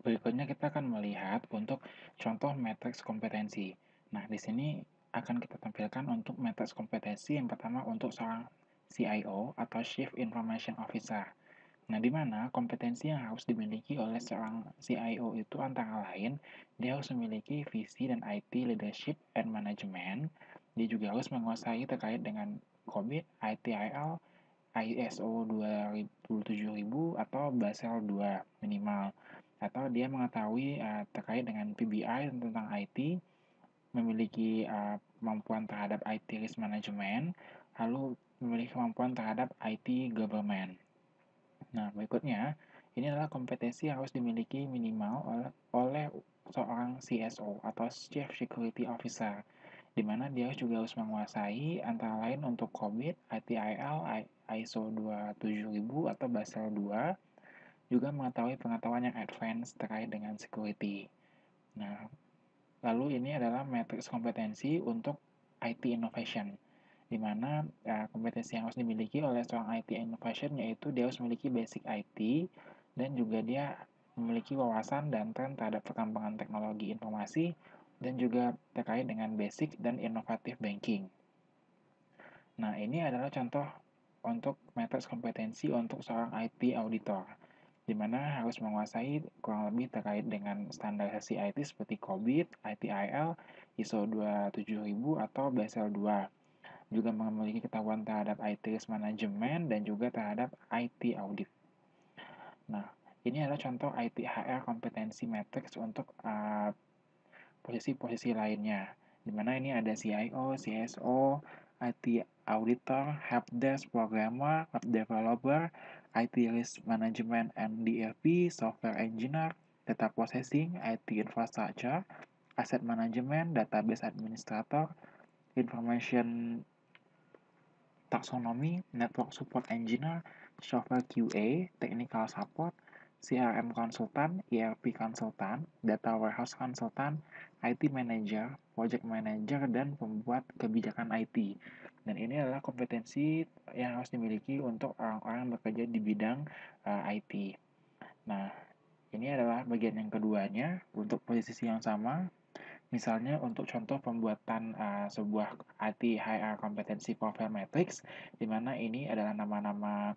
Berikutnya kita akan melihat untuk contoh matriks kompetensi. Nah, di sini akan kita tampilkan untuk matriks kompetensi yang pertama untuk seorang CIO atau Chief Information Officer. Nah, di mana kompetensi yang harus dimiliki oleh seorang CIO itu antara lain, dia harus memiliki visi dan IT leadership and management. Dia juga harus menguasai terkait dengan COVID, ITIL, ISO 27000 atau Basel 2 minimal atau dia mengetahui uh, terkait dengan PBI tentang IT, memiliki uh, kemampuan terhadap IT risk management, lalu memiliki kemampuan terhadap IT government. Nah, berikutnya, ini adalah kompetensi yang harus dimiliki minimal oleh, oleh seorang CSO atau Chief Security Officer, di mana dia juga harus menguasai antara lain untuk COVID, ITIL, ISO 27000 atau Basel 2, juga mengetahui pengetahuan yang advance terkait dengan security. Nah, lalu ini adalah matrix kompetensi untuk IT innovation, di mana ya, kompetensi yang harus dimiliki oleh seorang IT innovation yaitu dia harus memiliki basic IT dan juga dia memiliki wawasan dan tren terhadap perkembangan teknologi informasi dan juga terkait dengan basic dan inovatif banking. Nah, ini adalah contoh untuk matrix kompetensi untuk seorang IT auditor di mana harus menguasai kurang lebih terkait dengan standarisasi IT seperti COBIT, ITIL, ISO 27000 atau BSL 2. Juga memiliki ketahuan terhadap IT risk management dan juga terhadap IT audit. Nah, ini adalah contoh IT HR kompetensi matrix untuk posisi ah, posisi-posisi lainnya. Di mana ini ada CIO, CSO, IT auditor, helpdesk programmer, web developer, IT Risk Management and DFP, Software Engineer, Data Processing, IT Infrastructure, Asset Management, Database Administrator, Information Taxonomy, Network Support Engineer, Software QA, Technical Support, CRM Consultant, ERP Consultant, Data Warehouse Consultant, IT Manager, Project Manager, dan pembuat kebijakan IT. Dan ini adalah kompetensi yang harus dimiliki untuk orang-orang bekerja di bidang uh, eh, IT. Nah, ini adalah bagian yang keduanya untuk posisi yang sama. Misalnya untuk contoh pembuatan uh, sebuah IT HR Competency Profile Matrix, di mana ini adalah nama-nama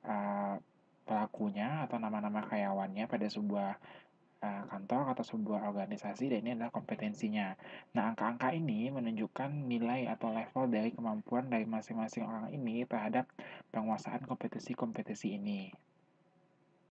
uh, pelakunya atau nama-nama karyawannya pada sebuah Eh, kantor atau sebuah organisasi dan ini adalah kompetensinya. Nah, angka-angka ini menunjukkan nilai atau level dari kemampuan dari masing-masing orang ini terhadap penguasaan kompetisi-kompetisi ini.